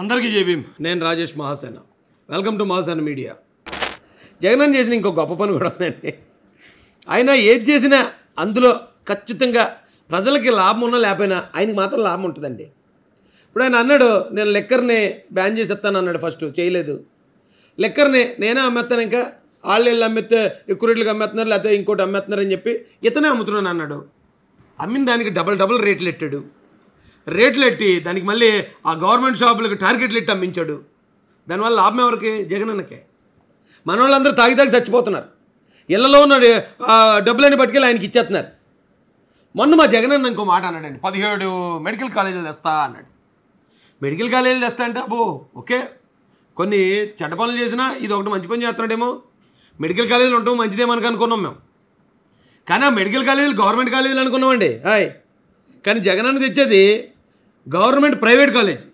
అందరికీ జేబీం నేను Rajesh Mahasena welcome to Mahasena media Jagan చేసిన ఇంకో గొప్ప పని కూడా ఉందండి ఆయన ఏది చేసినా అందులో ఖచ్చితంగా ప్రజలకి లాభం ఉన్నా లేకపోయినా ఆయనకి మాత్రం లాభం ఉంటుందండి ఇప్పుడు ఆయన అన్నాడు నేను లెక్కర్ని బ్యాన్ చేసేస్తాను అన్నాడు ఫస్ట్ చేయలేదు లెక్కర్ని నేనే అమ్మేస్తాను ఇంకా వాళ్ళు వీళ్ళు అమ్మితే ఎక్కువ రేట్లకు అమ్మేస్తున్నారు లేకపోతే ఇంకోటి అమ్మేస్తున్నారు అని చెప్పి ఇతనే అమ్ముతున్నాను అన్నాడు అమ్మిన దానికి డబల్ డబల్ రేట్లు పెట్టాడు రేట్లు ఎట్టి దానికి మళ్ళీ ఆ గవర్నమెంట్ షాపులకు టార్గెట్లు ఎట్టి అమ్మించాడు దానివల్ల లాభం ఎవరికి జగనన్నకే మన వాళ్ళందరూ తాగి తాగి చచ్చిపోతున్నారు ఇళ్లలో ఉన్న డబ్బులన్నీ పట్టుకెళ్ళి ఆయనకి ఇచ్చేస్తున్నారు మొన్న మా జగనన్న ఇంకో మాట అన్నాడండి పదిహేడు మెడికల్ కాలేజీలు తెస్తా అన్నాడు మెడికల్ కాలేజీలు తెస్తా అంటే అబ్బో ఓకే కొన్ని చెడ్డ పనులు చేసినా ఇది ఒకటి మంచి పని చేస్తున్నాడేమో మెడికల్ కాలేజీలు ఉండటం మంచిదేమని అనుకున్నాం మేము కానీ ఆ మెడికల్ కాలేజీలు గవర్నమెంట్ కాలేజీలు అనుకున్నామండి హాయ్ కానీ జగనన్న తెచ్చేది గవర్నమెంట్ ప్రైవేట్ కాలేజ్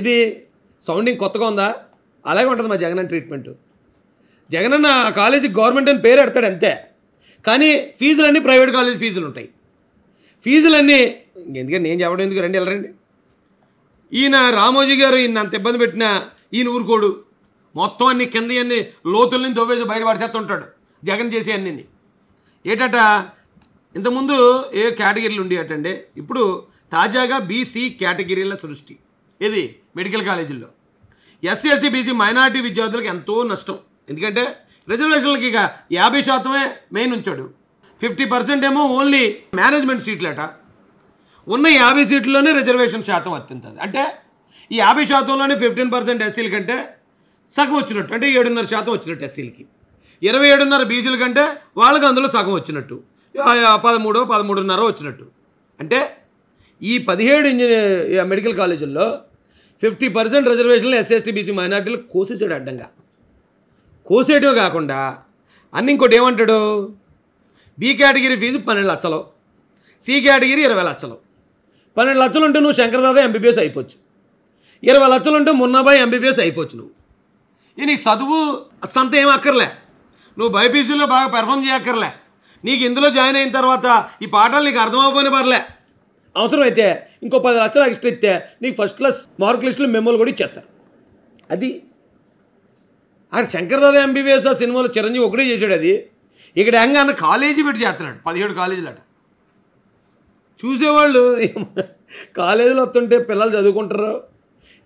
ఇది సౌండింగ్ కొత్తగా ఉందా అలాగే ఉంటుంది మా జగనన్న ట్రీట్మెంట్ జగన్ ఆ కాలేజీకి గవర్నమెంట్ అని పేరు పెడతాడు అంతే కానీ ఫీజులన్నీ ప్రైవేట్ కాలేజ్ ఫీజులు ఉంటాయి ఫీజులన్నీ ఎందుకంటే నేను చెప్పడం ఎందుకు రండి వెళ్ళరండి ఈయన రామోజీ గారు ఈయన అంత ఇబ్బంది పెట్టిన ఈయన ఊరుకోడు మొత్తం అన్ని కింద అన్ని లోతుల్ని దొబ్బేసి బయటపడిచేస్తుంటాడు జగన్ చేసే అన్నీ ఏటట ఇంతకుముందు ఏ కేటగిరీలు ఉండేటండి ఇప్పుడు తాజాగా బీసీ కేటగిరీల సృష్టి ఇది మెడికల్ కాలేజీల్లో ఎస్సీ ఎస్టీ బీసీ మైనార్టీ విద్యార్థులకు ఎంతో నష్టం ఎందుకంటే రిజర్వేషన్లకి ఇక యాభై శాతమే మెయిన్ ఉంచాడు ఫిఫ్టీ పర్సెంట్ ఏమో ఓన్లీ మేనేజ్మెంట్ సీట్లట ఉన్న యాభై సీట్లలోనే రిజర్వేషన్ శాతం అత్యంతది అంటే ఈ యాభై శాతంలోనే ఫిఫ్టీన్ పర్సెంట్ ఎస్సీల కంటే సగం వచ్చినట్టు అంటే ఏడున్నర శాతం వచ్చినట్టు ఎస్సీలకి ఇరవై ఏడున్నర బీసీల కంటే వాళ్ళకి అందులో సగం వచ్చినట్టు పదమూడో పదమూడున్నర వచ్చినట్టు అంటే ఈ పదిహేడు ఇంజనీర్ మెడికల్ కాలేజీల్లో ఫిఫ్టీ పర్సెంట్ రిజర్వేషన్లు ఎస్ఎస్టీ బీసీ మైనార్టీలు కోసేసాడు అడ్డంగా కోసేయటమే కాకుండా అన్ని ఇంకోటి ఏమంటాడు బి కేటగిరీ ఫీజు పన్నెండు లక్షలు సి కేటగిరీ ఇరవై లక్షలు పన్నెండు లక్షలు ఉంటే నువ్వు శంకరదాదా ఎంబీబీఎస్ అయిపోవచ్చు ఇరవై లక్షలు ఉంటే మున్నాబాయి ఎంబీబీఎస్ అయిపోవచ్చు నువ్వు ఈ నీ చదువు సంత ఏం అక్కర్లే నువ్వు బైపీసీలో బాగా పెర్ఫామ్ చేయక్కర్లే నీకు ఇందులో జాయిన్ అయిన తర్వాత ఈ పాఠాలు నీకు అర్థమైపోయిన పర్లే అవసరమైతే ఇంకో పది లక్షలు ఎక్స్ట్రా ఇస్తే నీకు ఫస్ట్ క్లాస్ మార్క్ లిస్టులు మెమోలు కూడా ఇచ్చేస్తారు అది ఆయన శంకర్దాద ఎంబీబీఎస్ ఆ సినిమాలో చిరంజీవి ఒకటే చేశాడు అది ఇక్కడ యంగ్ అన్న కాలేజీ పెట్టి చేస్తున్నాడు పదిహేడు కాలేజీలు అట చూసేవాళ్ళు కాలేజీలు వస్తుంటే పిల్లలు చదువుకుంటారు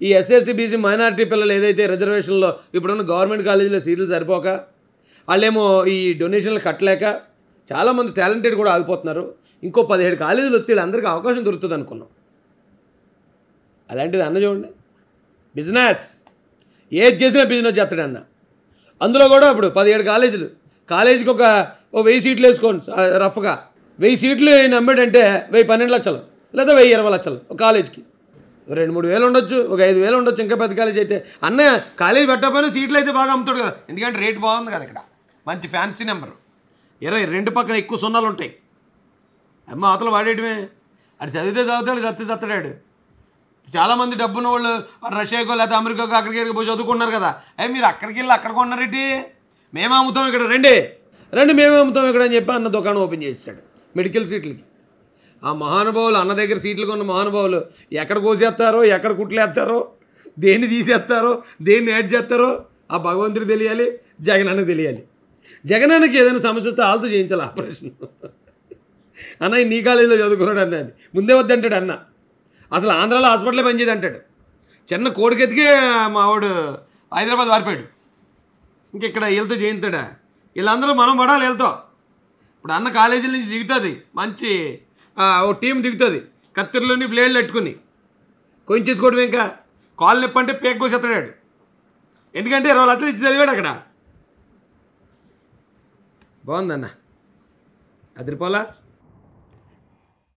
ఈ ఎస్ఎస్టీ బీసీ మైనార్టీ పిల్లలు ఏదైతే రిజర్వేషన్లో ఇప్పుడున్న గవర్నమెంట్ కాలేజీలో సీట్లు సరిపోక వాళ్ళేమో ఈ డొనేషన్లు కట్టలేక చాలామంది టాలెంటెడ్ కూడా ఆగిపోతున్నారు ఇంకో పదిహేడు కాలేజీలు వస్తే అందరికీ అవకాశం దొరుకుతుంది అనుకున్నాం అలాంటిది అన్న చూడండి బిజినెస్ ఏది చేసినా బిజినెస్ చేస్తాడు అన్న అందులో కూడా ఇప్పుడు పదిహేడు కాలేజీలు కాలేజీకి ఒక ఓ వెయ్యి సీట్లు వేసుకోండి రఫ్గా వెయ్యి సీట్లు నమ్మాడంటే వెయ్యి పన్నెండు లక్షలు లేదా వెయ్యి ఇరవై లక్షలు ఒక కాలేజీకి రెండు మూడు వేలు ఉండొచ్చు ఒక ఐదు వేలు ఉండొచ్చు ఇంకా పెద్ద కాలేజ్ అయితే అన్న కాలేజీ పెట్టకపోయినా సీట్లు అయితే బాగా అమ్ముతాడు కదా ఎందుకంటే రేటు బాగుంది కదా ఇక్కడ మంచి ఫ్యాన్సీ నెంబర్ ఇరవై రెండు పక్కన ఎక్కువ సున్నాలు ఉంటాయి అమ్మ అతలు వాడేయటమే అది చదివితే చదువుతాడు చస్తే చత్తడాడు చాలామంది డబ్బున్న వాళ్ళు రష్యాకో లేకపోతే అమెరికాకు అక్కడికి వెళ్ళి పోయి చదువుకుంటున్నారు కదా అయ్యి మీరు అక్కడికి వెళ్ళి అక్కడ కొన్నారేంటి మేమే అమ్ముతాం ఇక్కడ రండి రండి మేమే అమ్ముతాం ఇక్కడ అని చెప్పి అన్న దుకాణం ఓపెన్ చేసేసాడు మెడికల్ సీట్లకి ఆ మహానుభావులు అన్న దగ్గర సీట్లు కొన్న మహానుభావులు ఎక్కడ కోసేస్తారో ఎక్కడ కుట్లేస్తారో దేన్ని తీసేస్తారో దేన్ని యాడ్ చేస్తారో ఆ భగవంతుడు తెలియాలి జగన్ తెలియాలి జగనానికి ఏదైనా సమస్య వస్తే ఆల్తో చేయించాలి ఆపరేషన్ అన్న నీ కాలేజీలో చదువుకున్నాడు అన్న అది ముందే అంటాడు అన్న అసలు ఆంధ్రాలో హాస్పిటల్లో పనిచేది అంటాడు చిన్న కోడికెతికే మావాడు హైదరాబాద్ వారిపోయాడు ఇక్కడ వెళ్తూ చేయించాడా వీళ్ళందరూ మనం పడాలి వెళ్తాం ఇప్పుడు అన్న కాలేజీల నుంచి దిగుతుంది మంచి ఓ టీం దిగుతుంది కత్తిరిలోని బ్లేడ్లు పెట్టుకుని కొంచెం చేసుకోవడం ఇంకా కాల్ నొప్పి పేక్ కోసి ఎత్తడాడు ఎందుకంటే ఇరవై లక్షలు ఇచ్చి చదివాడు అక్కడ బాగుందన్న అదిరిపోలా